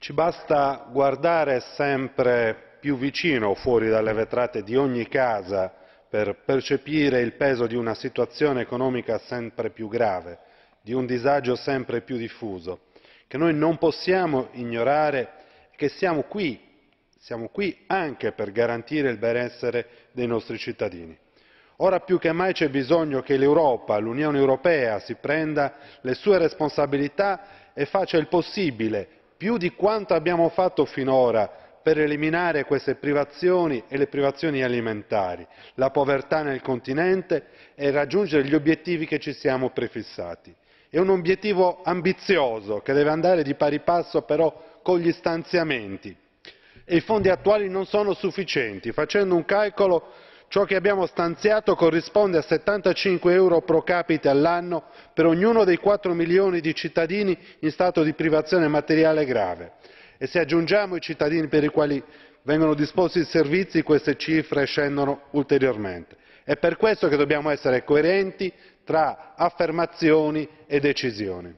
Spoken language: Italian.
Ci basta guardare sempre più vicino, fuori dalle vetrate di ogni casa, per percepire il peso di una situazione economica sempre più grave, di un disagio sempre più diffuso, che noi non possiamo ignorare e che siamo qui, siamo qui anche per garantire il benessere dei nostri cittadini. Ora più che mai c'è bisogno che l'Europa, l'Unione Europea, si prenda le sue responsabilità e faccia il possibile più di quanto abbiamo fatto finora per eliminare queste privazioni e le privazioni alimentari la povertà nel continente e raggiungere gli obiettivi che ci siamo prefissati. è un obiettivo ambizioso che deve andare di pari passo però con gli stanziamenti e i fondi attuali non sono sufficienti facendo un calcolo ciò che abbiamo stanziato corrisponde a 75 euro pro capite all'anno per ognuno dei 4 milioni di cittadini in stato di privazione materiale grave e se aggiungiamo i cittadini per i quali vengono disposti i servizi queste cifre scendono ulteriormente. è per questo che dobbiamo essere coerenti tra affermazioni e decisioni.